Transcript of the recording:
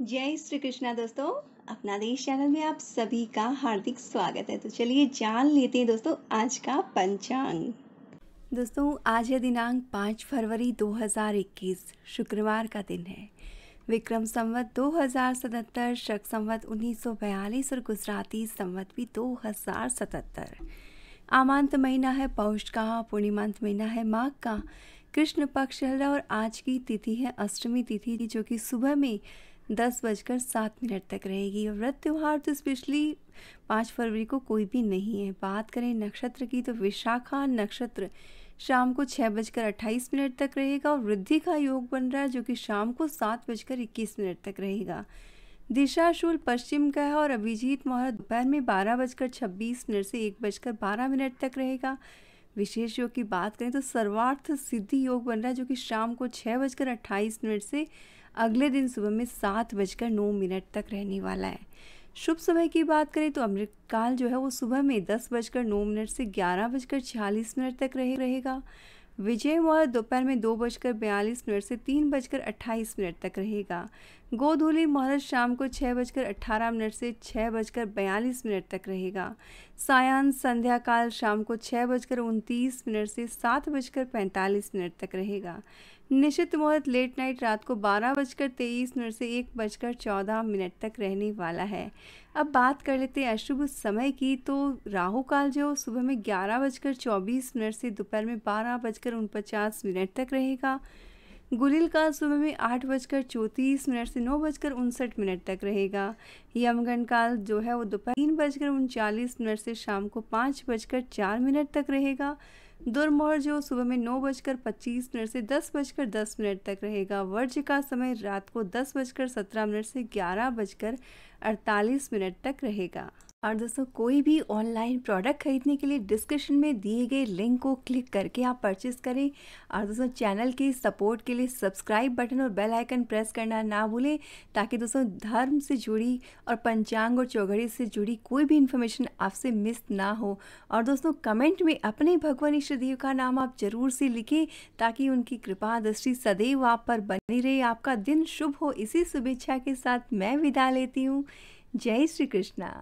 जय श्री कृष्णा दोस्तों अपना देश चैनल में आप सभी का हार्दिक स्वागत है तो चलिए जान लेते हैं दोस्तों आज का पंचांग दोस्तों आज है दिनांक 5 फरवरी 2021 शुक्रवार का दिन है विक्रम संवत 2077 शक संवत उन्नीस और गुजराती संवत भी 2077 आमांत महीना है पौष का पूर्णिमांत महीना है माघ का कृष्ण पक्ष है और आज की तिथि है अष्टमी तिथि जो कि सुबह में दस बजकर सात मिनट तक रहेगी और व्रत त्यौहार तो स्पेशली पाँच फरवरी को कोई भी नहीं है बात करें नक्षत्र की तो विशाखा नक्षत्र शाम को छः बजकर अट्ठाईस मिनट तक रहेगा और वृद्धि का योग बन रहा है जो कि शाम को सात बजकर इक्कीस मिनट तक रहेगा दिशा शूल पश्चिम का है और अभिजीत मोहर दोपहर में बारह बजकर छब्बीस मिनट से एक बजकर बारह मिनट तक रहेगा विशेष योग की बात करें तो सर्वार्थ सिद्धि योग बन रहा है जो कि शाम को छः बजकर अट्ठाईस मिनट से अगले दिन सुबह में सात बजकर नौ मिनट तक रहने वाला है शुभ समय की बात करें तो अमृतकाल जो है वो सुबह में दस बजकर नौ मिनट से ग्यारह बजकर छियालीस मिनट तक रहे रहेगा विजय मुहूर्त दोपहर में दो बजकर बयालीस मिनट से तीन बजकर अट्ठाईस मिनट तक रहेगा गोधूली मुहूर्त शाम को छः बजकर अट्ठारह मिनट से छः बजकर बयालीस मिनट तक रहेगा सायान संध्या काल शाम को छः बजकर उनतीस मिनट से सात बजकर पैंतालीस मिनट तक रहेगा निश्चित मुहूर्त लेट नाइट रात को बारह बजकर तेईस मिनट से एक बजकर चौदह मिनट तक रहने वाला है अब बात कर लेते हैं अशुभ समय की तो राहु काल जो सुबह में ग्यारह बजकर चौबीस मिनट से दोपहर में बारह बजकर उनपचास मिनट तक रहेगा गुलिल काल सुबह में आठ बजकर चौंतीस मिनट से नौ बजकर उनसठ मिनट तक रहेगा यमगन काल जो है वो दोपहर तीन बजकर उनचालीस मिनट से शाम को पाँच बजकर चार मिनट तक रहेगा दुर्मोहर जो सुबह में नौ बजकर पच्चीस मिनट से दस बजकर दस मिनट तक रहेगा वर्ज का समय रात को दस बजकर सत्रह मिनट से ग्यारह बजकर अड़तालीस मिनट तक रहेगा और दोस्तों कोई भी ऑनलाइन प्रोडक्ट खरीदने के लिए डिस्क्रिप्शन में दिए गए लिंक को क्लिक करके आप परचेस करें और दोस्तों चैनल के सपोर्ट के लिए सब्सक्राइब बटन और बेल आइकन प्रेस करना ना भूलें ताकि दोस्तों धर्म से जुड़ी और पंचांग और चौघड़ी से जुड़ी कोई भी इन्फॉर्मेशन आपसे मिस ना हो और दोस्तों कमेंट में अपने भगवान ईश्वरदेव का नाम आप जरूर से लिखें ताकि उनकी कृपा दृष्टि सदैव आप पर बनी रहे आपका दिन शुभ हो इसी शुभेच्छा के साथ मैं विदा लेती हूँ जय श्री कृष्णा